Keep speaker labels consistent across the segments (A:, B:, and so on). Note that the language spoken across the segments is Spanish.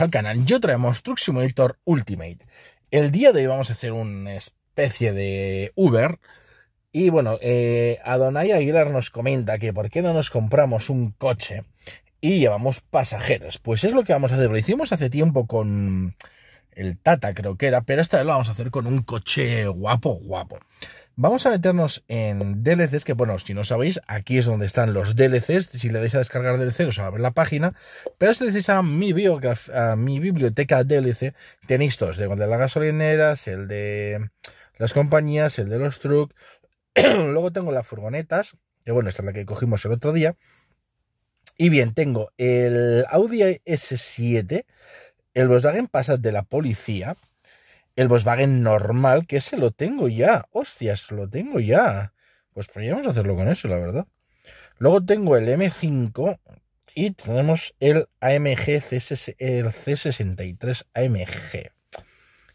A: al canal, yo traemos Truck Simulator Ultimate. El día de hoy vamos a hacer una especie de Uber. Y bueno, eh, Adonai Aguilar nos comenta que por qué no nos compramos un coche y llevamos pasajeros. Pues es lo que vamos a hacer. Lo hicimos hace tiempo con el Tata, creo que era, pero esta vez lo vamos a hacer con un coche guapo, guapo. Vamos a meternos en DLCs, que bueno, si no sabéis, aquí es donde están los DLCs. Si le dais a descargar DLC, os abre la página. Pero si le decís a mi, mi biblioteca DLC, tenéis todos, el de las gasolineras, el de las compañías, el de los trucks. Luego tengo las furgonetas, que bueno, esta es la que cogimos el otro día. Y bien, tengo el Audi e S7, el Volkswagen Passat de la policía, el Volkswagen normal, que ese lo tengo ya. Hostias, lo tengo ya. Pues podríamos hacerlo con eso, la verdad. Luego tengo el M5 y tenemos el AMG C63 AMG.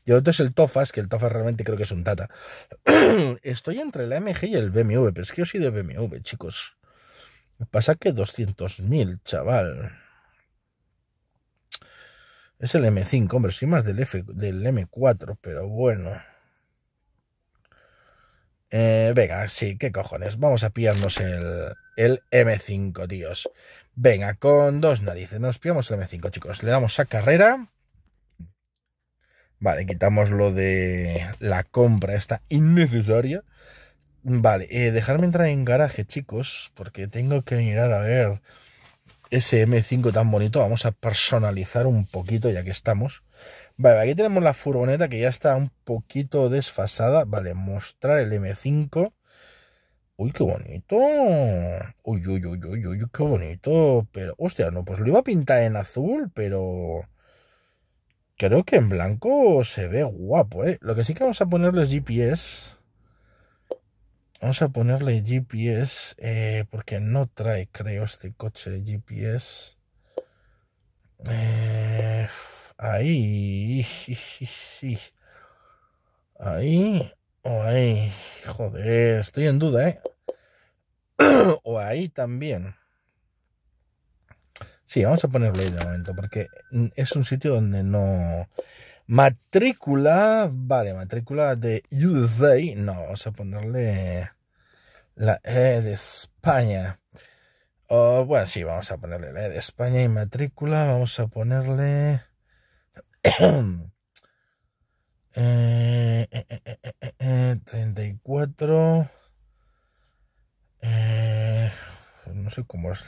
A: Y otro es el Tofas, que el Tofas realmente creo que es un Tata. Estoy entre el AMG y el BMW, pero es que yo soy de BMW, chicos. Pasa que 200.000, chaval. Es el M5, hombre, sí más del, M4, pero bueno. Eh, venga, sí, qué cojones. Vamos a pillarnos el, el M5, tíos. Venga, con dos narices. Nos pillamos el M5, chicos. Le damos a carrera. Vale, quitamos lo de la compra, está innecesaria. Vale, eh, dejarme entrar en garaje, chicos, porque tengo que mirar a ver m 5 tan bonito, vamos a personalizar un poquito ya que estamos. Vale, aquí tenemos la furgoneta que ya está un poquito desfasada. Vale, mostrar el M5. Uy, qué bonito. Uy, uy, uy, uy, uy, qué bonito. Pero, hostia, no, pues lo iba a pintar en azul, pero... Creo que en blanco se ve guapo, ¿eh? Lo que sí que vamos a ponerles GPS Vamos a ponerle GPS eh, porque no trae, creo, este coche de GPS. Eh, ahí. Ahí. O ahí. Joder, estoy en duda, ¿eh? o ahí también. Sí, vamos a ponerlo ahí de momento porque es un sitio donde no... Matrícula, vale, matrícula de USA. No, vamos a ponerle la E de España. bueno, sí, vamos a ponerle la E de España y matrícula. Vamos a ponerle. eh, eh, eh, eh y eh, 34. no sé cómo es.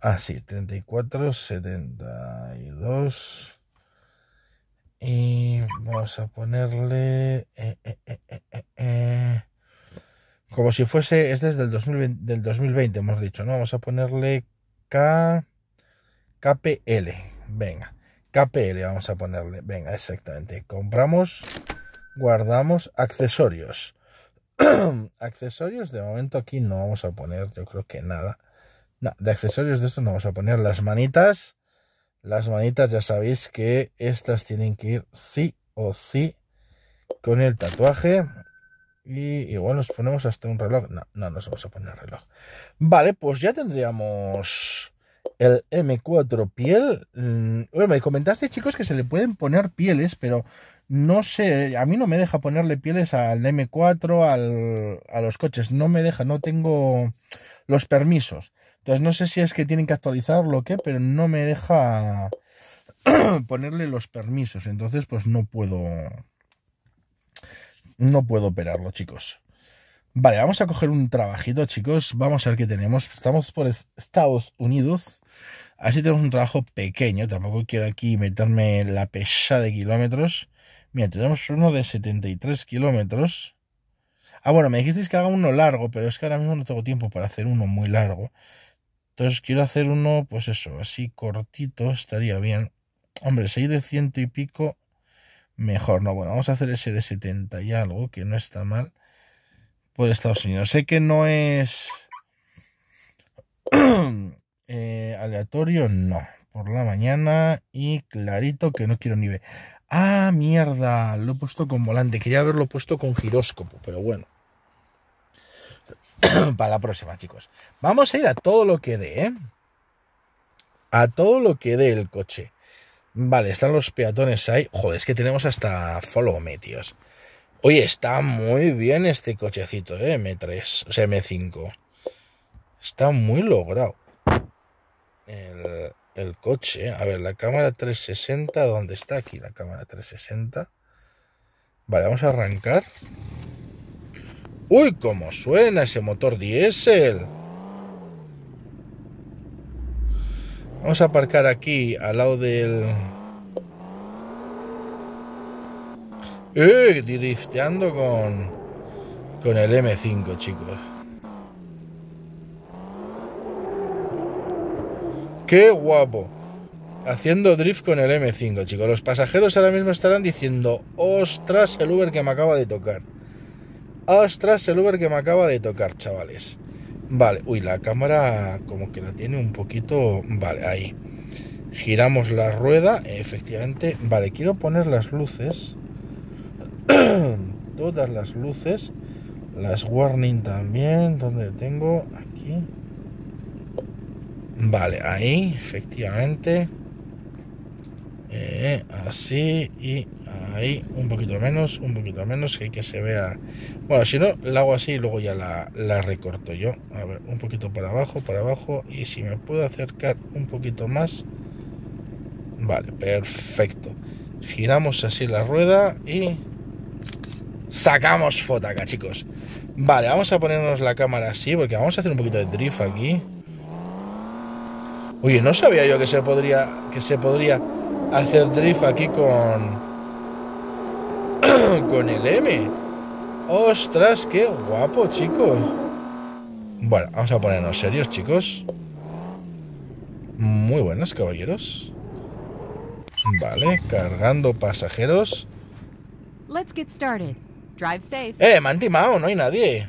A: Ah, sí, 34, 72. Y vamos a ponerle... Eh, eh, eh, como si fuese... Es desde el 2020, del 2020, hemos dicho, ¿no? Vamos a ponerle K... KPL. Venga. KPL vamos a ponerle. Venga, exactamente. Compramos, guardamos accesorios. accesorios de momento aquí no vamos a poner, yo creo que nada. No, de accesorios de esto no vamos a poner las manitas las manitas ya sabéis que estas tienen que ir sí o sí con el tatuaje. Y igual nos ponemos hasta un reloj. No, no nos vamos a poner reloj. Vale, pues ya tendríamos el M4 piel. Mm, bueno, me comentaste, chicos, que se le pueden poner pieles, pero no sé, a mí no me deja ponerle pieles al M4, a los coches. No me deja, no tengo los permisos. Entonces no sé si es que tienen que actualizarlo o qué, pero no me deja ponerle los permisos. Entonces pues no puedo... No puedo operarlo, chicos. Vale, vamos a coger un trabajito, chicos. Vamos a ver qué tenemos. Estamos por Estados Unidos. Así tenemos un trabajo pequeño. Tampoco quiero aquí meterme la pesa de kilómetros. Mira, tenemos uno de 73 kilómetros. Ah, bueno, me dijisteis que haga uno largo, pero es que ahora mismo no tengo tiempo para hacer uno muy largo. Entonces quiero hacer uno, pues eso, así cortito, estaría bien. Hombre, si hay de ciento y pico, mejor. No, bueno, vamos a hacer ese de 70 y algo, que no está mal, por Estados Unidos. Sé que no es eh, aleatorio, no. Por la mañana y clarito que no quiero ni ver. Ah, mierda, lo he puesto con volante. Quería haberlo puesto con giróscopo, pero bueno. para la próxima, chicos. Vamos a ir a todo lo que dé, ¿eh? A todo lo que dé el coche. Vale, están los peatones ahí. Joder, es que tenemos hasta follow me, tíos. Oye, está muy bien este cochecito, ¿eh? M3, o sea, M5. Está muy logrado. El, el coche. A ver, la cámara 360, ¿dónde está aquí la cámara 360? Vale, vamos a arrancar. Uy, cómo suena ese motor diésel. Vamos a aparcar aquí, al lado del... ¡Eh! Drifteando con... Con el M5, chicos. ¡Qué guapo! Haciendo drift con el M5, chicos. Los pasajeros ahora mismo estarán diciendo, ostras, el Uber que me acaba de tocar. ¡Ostras, el Uber que me acaba de tocar, chavales! Vale, uy, la cámara como que la tiene un poquito... Vale, ahí. Giramos la rueda, efectivamente. Vale, quiero poner las luces. Todas las luces. Las warning también. ¿Dónde tengo? Aquí. Vale, ahí, efectivamente. Eh, así y Ahí, un poquito menos, un poquito menos, que, que se vea. Bueno, si no, la hago así y luego ya la, recorto yo. A ver, un poquito para abajo, para abajo. Y si me puedo acercar un poquito más. Vale, perfecto. Giramos así la rueda y sacamos foto acá, chicos. Vale, vamos a ponernos la cámara así porque vamos a hacer un poquito de drift aquí. Oye, no sabía yo que se podría que se podría hacer drift aquí con con el M. ¡Ostras, qué guapo, chicos! Bueno, vamos a ponernos serios, chicos. Muy buenas, caballeros. Vale, cargando pasajeros. Let's get started. Drive safe. Eh, me no hay nadie.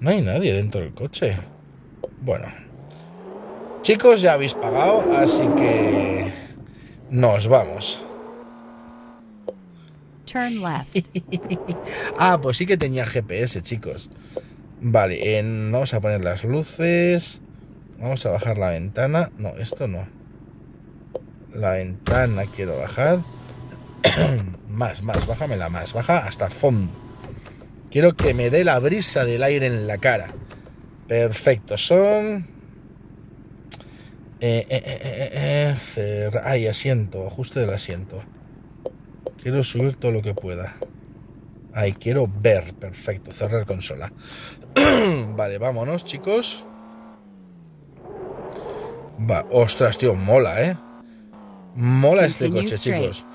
A: No hay nadie dentro del coche. Bueno. Chicos, ya habéis pagado, así que nos vamos. ah, pues sí que tenía GPS, chicos. Vale, vamos a poner las luces. Vamos a bajar la ventana. No, esto no. La ventana quiero bajar. más, más, bájamela más. Baja hasta fondo. Quiero que me dé la brisa del aire en la cara. Perfecto, son... Eh, eh, eh, ay, asiento, ajuste del asiento. Quiero subir todo lo que pueda. Ahí quiero ver. Perfecto. Cerrar consola. vale, vámonos, chicos. Va. Ostras, tío, mola, ¿eh? Mola este coche, chicos.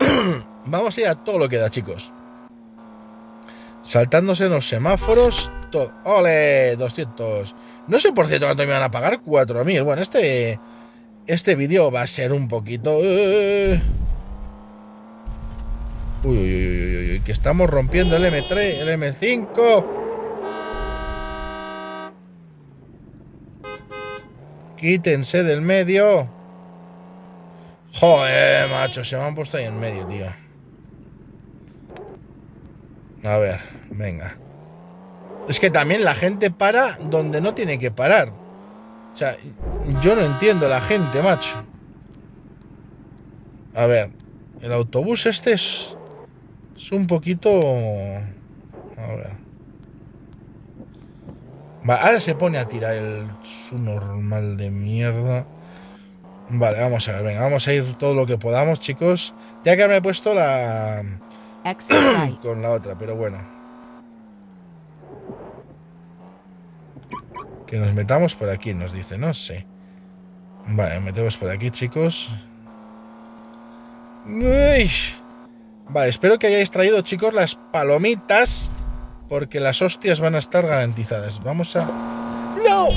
A: Vamos a ir a todo lo que da, chicos. Saltándose los semáforos. ¡Ole! 200. No sé por cierto cuánto me van a pagar. 4.000. Bueno, este... Este vídeo va a ser un poquito... Eh, Uy, uy, uy, uy, que estamos rompiendo el M3, el M5. Quítense del medio. Joder, macho, se me han puesto ahí en medio, tío. A ver, venga. Es que también la gente para donde no tiene que parar. O sea, yo no entiendo la gente, macho. A ver, el autobús este es es un poquito... ahora se pone a tirar el su normal de mierda. Vale, vamos a ver, venga, vamos a ir todo lo que podamos, chicos. Ya que me he puesto la... con la otra, pero bueno. Que nos metamos por aquí, nos dice, no sé. Vale, metemos por aquí, chicos. ¡Uy! Vale, espero que hayáis traído, chicos, las palomitas. Porque las hostias van a estar garantizadas. Vamos a... ¡No!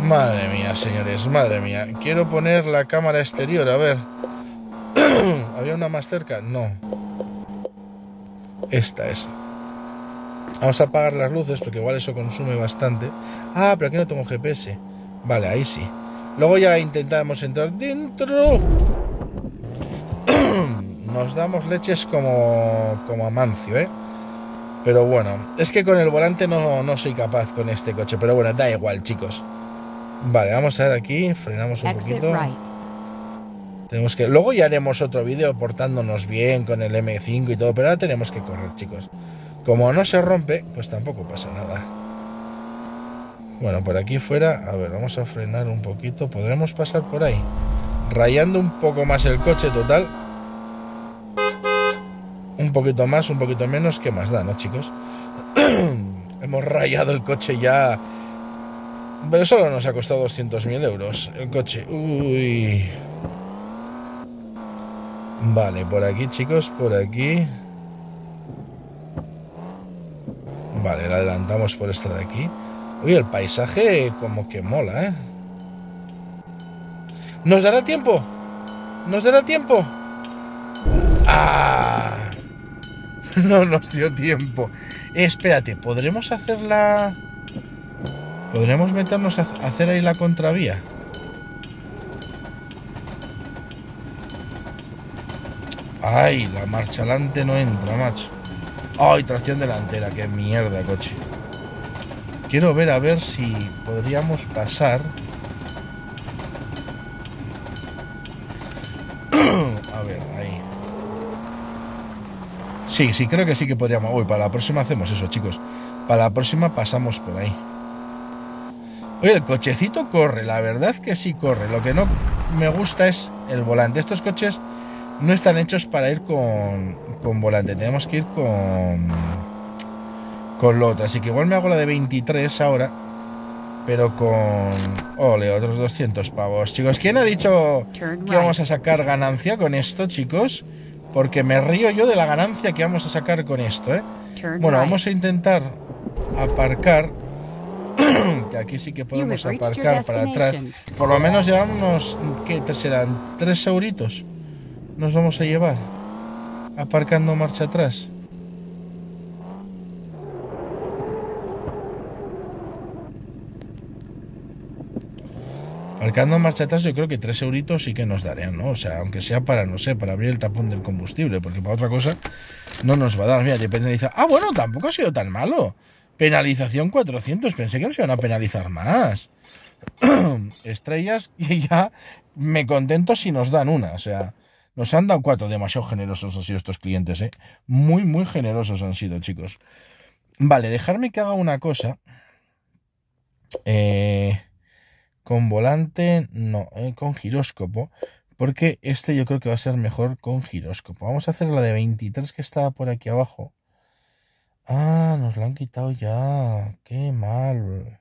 A: Madre mía, señores, madre mía. Quiero poner la cámara exterior, a ver. ¿Había una más cerca? No. Esta es. Vamos a apagar las luces porque igual eso consume bastante. Ah, pero aquí no tengo GPS. Vale, ahí sí. Luego ya intentamos entrar dentro. Nos damos leches como, como amancio, ¿eh? Pero bueno, es que con el volante no, soy capaz con este coche. Pero bueno, da igual, chicos. Vale, vamos a ver aquí. Frenamos un poquito. Tenemos que... Luego ya haremos otro vídeo portándonos bien con el M5 y todo. Pero ahora tenemos que correr, chicos. Como no se rompe, pues tampoco pasa nada. Bueno, por aquí fuera, a ver, vamos a frenar un poquito. ¿Podremos pasar por ahí? Rayando un poco más el coche total. Un poquito más, un poquito menos, ¿qué más da, no, chicos? Hemos rayado el coche ya... Pero solo nos ha costado 200.000 euros el coche. Uy. Vale, por aquí, chicos, por aquí. Vale, la adelantamos por esta de aquí. Oye, el paisaje como que mola, ¿eh? ¿Nos dará tiempo? ¿Nos dará tiempo? ¡Ah! No nos dio tiempo. Espérate, ¿podremos hacer la... ¿Podremos meternos a hacer ahí la contravía? Ay, la marcha adelante no entra, macho. Ay, tracción delantera, qué mierda, coche quiero ver a ver si podríamos pasar a ver ahí sí sí creo que sí que podríamos Uy, para la próxima hacemos eso chicos para la próxima pasamos por ahí Oye, el cochecito corre, la verdad que sí corre. Lo que no me gusta es el volante. Estos coches no están hechos para ir con, con volante. Tenemos que ir con, con lo otro. Así que igual me hago la de 23 ahora, pero con... Ole, otros 200 pavos. Chicos, ¿quién ha dicho que vamos a sacar ganancia con esto, chicos? Porque me río yo de la ganancia que vamos a sacar con esto, ¿eh? Bueno, vamos a intentar aparcar. que aquí sí que podemos aparcar para atrás. Por lo menos llevamos ¿Qué te serán? ¿Tres euritos? Nos vamos a llevar. Aparcando marcha atrás. marcando marcha atrás, yo creo que tres euritos sí que nos darían, ¿no? O sea, aunque sea para, no sé, para abrir el tapón del combustible, porque para otra cosa no nos va a dar. Mira, te penaliza. Ah, bueno, tampoco ha sido tan malo. Penalización 400, pensé que nos iban a penalizar más. Estrellas y ya me contento si nos dan una, o sea. Nos han dado cuatro, demasiado generosos han sido estos clientes, ¿eh? Muy, muy generosos han sido, chicos. Vale, dejarme que haga una cosa. Eh, con volante no, eh, con giróscopo. Porque este yo creo que va a ser mejor con giróscopo. Vamos a hacer la de 23 que está por aquí abajo. Ah, nos la han quitado ya. Qué mal.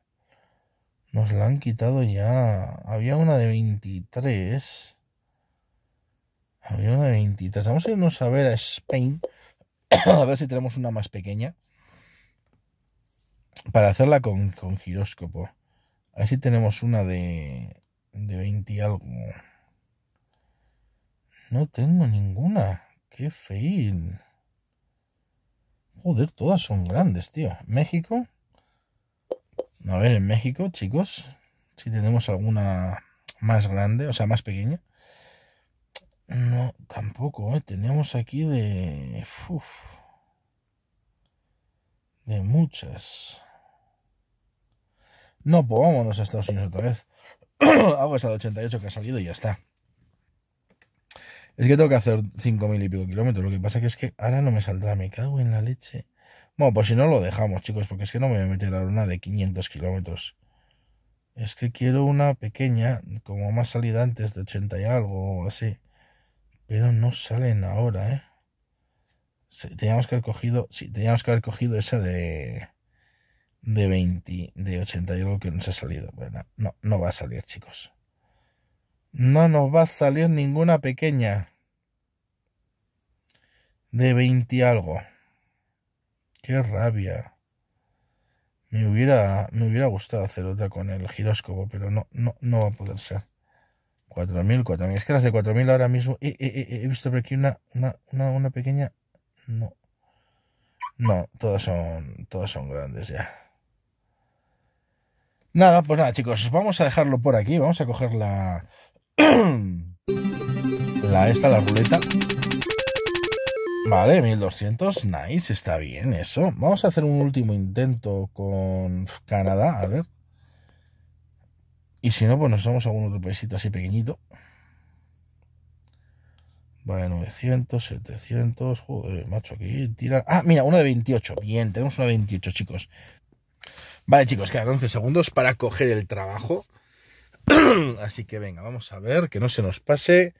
A: Nos la han quitado ya. Había una de 23. Había una de 23. Vamos a irnos a ver a Spain. a ver si tenemos una más pequeña. Para hacerla con, con giróscopo si tenemos una de, de 20 y algo. No tengo ninguna. Qué feo. Joder, todas son grandes, tío. México. A ver, en México, chicos. Si tenemos alguna más grande, o sea, más pequeña. No, tampoco, ¿eh? Teníamos aquí de... de muchas. No, pues vámonos a Estados Unidos otra vez. Hago esa de 88 que ha salido y ya está. Es que tengo que hacer 5.000 y pico kilómetros. Lo que pasa es que ahora no me saldrá. Me cago en la leche. Bueno, pues si no lo dejamos, chicos, porque es que no me voy a meter a una de 500 kilómetros. Es que quiero una pequeña, como más salida antes de 80 y algo o así. Pero no salen ahora, ¿eh? Sí, teníamos que haber cogido, sí, teníamos que haber cogido esa de de 20, de 80 y algo que nos ha salido. Bueno, no, no va a salir, chicos. No nos va a salir ninguna pequeña. De 20 y algo. Qué rabia. Me hubiera, me hubiera gustado hacer otra con el giróscopo, pero no, no, no va a poder ser. 4.000, 4.000. Es que las de 4.000 ahora mismo... he visto por aquí una, una, una, una pequeña... No. No, todas son, todas son grandes ya. Nada, pues nada, chicos, vamos a dejarlo por aquí. Vamos a coger la. la esta, la ruleta. Vale, 1200, nice, está bien eso. Vamos a hacer un último intento con Canadá, a ver. Y si no, pues nos vamos a algún otro paísito así pequeñito. Vale, 900, 700, joder, macho, aquí tira... Ah, mira, uno de 28, bien, tenemos uno de 28, chicos. Vale, chicos, quedan 11 segundos para coger el trabajo. Así que venga, vamos a ver que no se nos pase.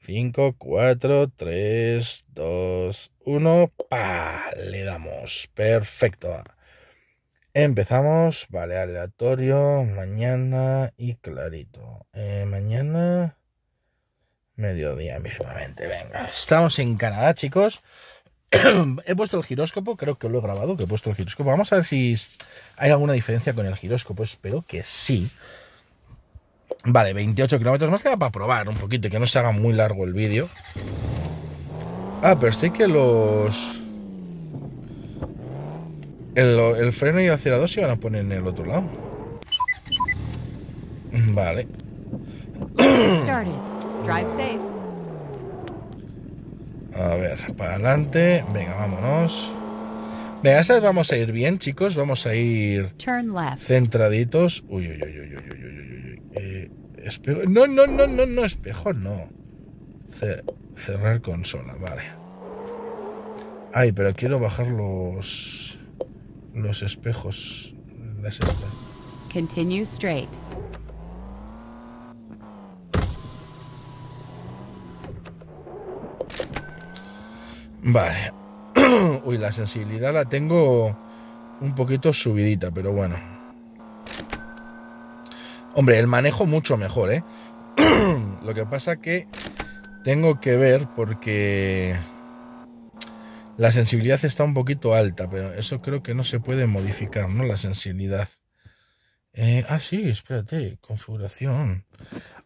A: 5, 4, 3, 2, 1. pa, Le damos. Perfecto. Empezamos. Vale, aleatorio. Mañana y clarito. Eh, mañana. Mediodía mismamente. Venga. Estamos en Canadá, chicos. he puesto el giróscopo, creo que lo he grabado, que he puesto el giróscopo. Vamos a ver si hay alguna diferencia con el giróscopo, espero que sí. Vale, 28 kilómetros más que para probar un poquito, que no se haga muy largo el vídeo. Ah, pero sé que los... El, freno y el acelerador se van a poner en el otro lado. Vale. Drive safe. A ver, para adelante. Venga, vámonos. Venga, esta vez vamos a ir bien, chicos. Vamos a ir centraditos. Uy, uy, uy, uy, uy, uy, uy, uy. Eh, espejo. No, no, no, no, no, espejo, no. cerrar consola, vale. Ay, pero quiero bajar los los espejos. Las Continue straight. Vale. Uy, la sensibilidad la tengo un poquito subidita, pero bueno. Hombre, el manejo mucho mejor, ¿eh? Lo que pasa que tengo que ver porque la sensibilidad está un poquito alta, pero eso creo que no se puede modificar, ¿no? La sensibilidad. Eh, ah, sí, espérate, configuración.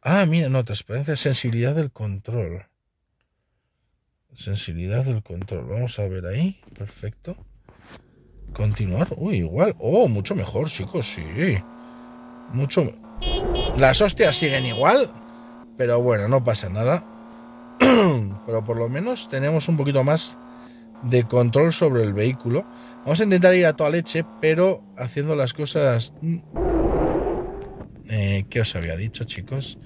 A: Ah, mira, no, transparencia, sensibilidad del control. Sensibilidad del control. Vamos a ver ahí. Perfecto. Continuar. Uy, igual. Oh, mucho mejor, chicos. Sí. Mucho. Las hostias siguen igual. Pero bueno, no pasa nada. pero por lo menos tenemos un poquito más de control sobre el vehículo. Vamos a intentar ir a toda leche, pero haciendo las cosas mm, eh, ¿qué os había dicho, chicos?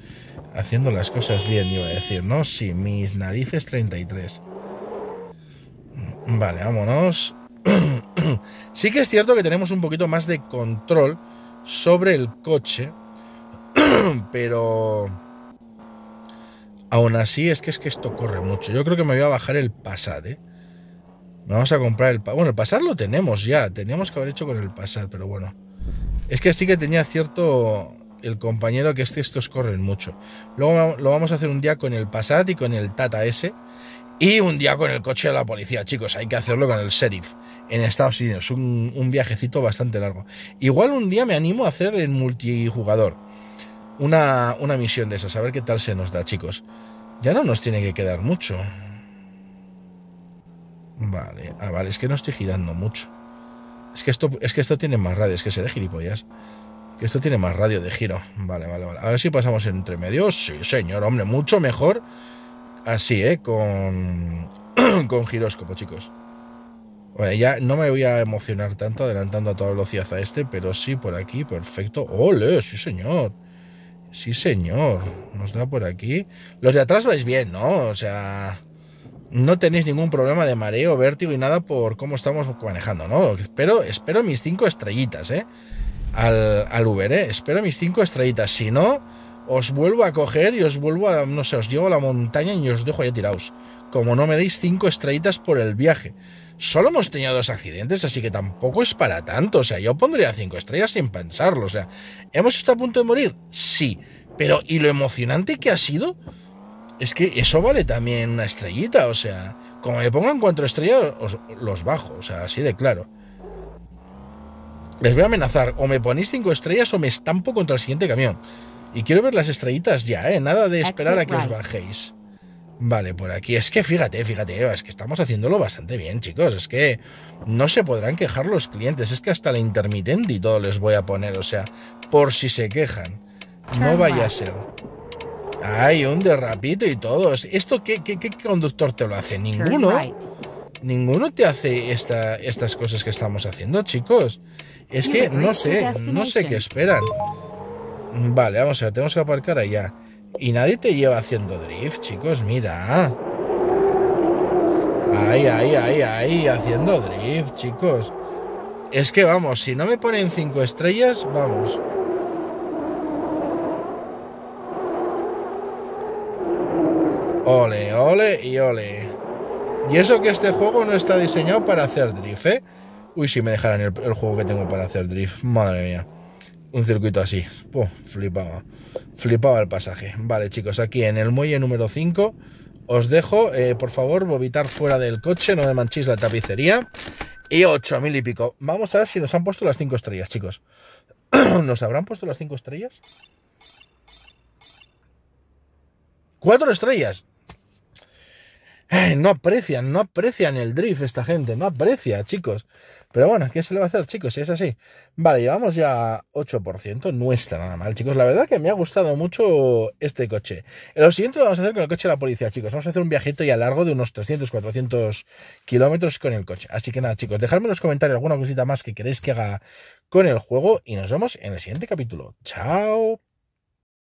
A: Haciendo las cosas bien, iba a decir, ¿no? Sí, mis narices 33. Vale, vámonos. sí que es cierto que tenemos un poquito más de control sobre el coche, pero... Aún así, es que es que esto corre mucho. Yo creo que me voy a bajar el Passat, ¿eh? Vamos a comprar el Bueno, el Passat lo tenemos ya. Teníamos que haber hecho con el Passat, pero bueno. Es que sí que tenía cierto el compañero que es que estos corren mucho. Luego lo vamos a hacer un día con el Passat y con el Tata S. Y un día con el coche de la policía, chicos, hay que hacerlo con el sheriff en Estados Unidos. Un, un viajecito bastante largo. Igual un día me animo a hacer en multijugador una, una misión de esas, a ver qué tal se nos da, chicos. Ya no nos tiene que quedar mucho. Vale, ah, vale, es que no estoy girando mucho. Es que esto, es que esto tiene más radio, es que seré gilipollas. Esto tiene más radio de giro. Vale, vale, vale. A ver si pasamos entre medio Sí, señor, hombre, mucho mejor. Así, ¿eh? Con, con giróscopo, chicos. Bueno, ya no me voy a emocionar tanto adelantando a toda velocidad a este, pero sí por aquí, perfecto. ¡Ole! Sí, señor. Sí, señor. Nos da por aquí. Los de atrás vais bien, ¿no? O sea, no tenéis ningún problema de mareo, vértigo y nada por cómo estamos manejando, ¿no? Espero, espero mis cinco estrellitas, ¿eh? al, al Uber, ¿eh? Espero mis cinco estrellitas. Si no, os vuelvo a coger y os vuelvo a, no sé, os llevo a la montaña y os dejo ya tirados. Como no me deis cinco estrellitas por el viaje. Solo hemos tenido dos accidentes, así que tampoco es para tanto. O sea, yo pondría cinco estrellas sin pensarlo. O sea, ¿hemos estado a punto de morir? Sí. Pero, ¿y lo emocionante que ha sido? Es que eso vale también una estrellita. O sea, como me pongan cuatro estrellas, los bajo. O sea, así de claro. Les voy a amenazar, o me ponéis cinco estrellas o me estampo contra el siguiente camión. Y quiero ver las estrellitas ya, ¿eh? Nada de esperar a que os bajéis. Vale, por aquí. Es que fíjate, fíjate, es que estamos haciéndolo bastante bien, chicos. Es que no se podrán quejar los clientes. Es que hasta la intermitente y todo les voy a poner. O sea, por si se quejan. No vaya a ser. Hay un derrapito y todo. ¿Esto qué, conductor te lo hace? Ninguno. Ninguno te hace esta, estas cosas que estamos haciendo, chicos. Es que no sé, no sé qué esperan. Vale, vamos a ver, tenemos que aparcar allá. Y nadie te lleva haciendo drift, chicos, mira. Ay, ay, ay, ay, haciendo drift, chicos. Es que vamos, si no me ponen cinco estrellas, vamos. Ole, ole y ole. Y eso que este juego no está diseñado para hacer drift, ¿eh? Uy, si me dejaran el, juego que tengo para hacer drift. Madre mía. Un circuito así. flipaba. Flipaba el pasaje. Vale, chicos, aquí en el muelle número 5 os dejo. Eh, por favor, bobitar fuera del coche. No me manchéis la tapicería. Y 8.000 y pico. Vamos a ver si nos han puesto las 5 estrellas, chicos. ¿Nos habrán puesto las 5 estrellas? ¡Cuatro estrellas! Eh, no aprecian, no aprecian el drift esta gente, no aprecia, chicos. Pero bueno, ¿qué se le va a hacer, chicos? Si es así. Vale, llevamos ya 8%. No está nada mal, chicos. La verdad que me ha gustado mucho este coche. Lo siguiente lo vamos a hacer con el coche de la policía, chicos. Vamos a hacer un viajito ya largo de unos 300, 400 kilómetros con el coche. Así que nada, chicos, dejadme en los comentarios alguna cosita más que queréis que haga con el juego y nos vemos en el siguiente capítulo. Chao.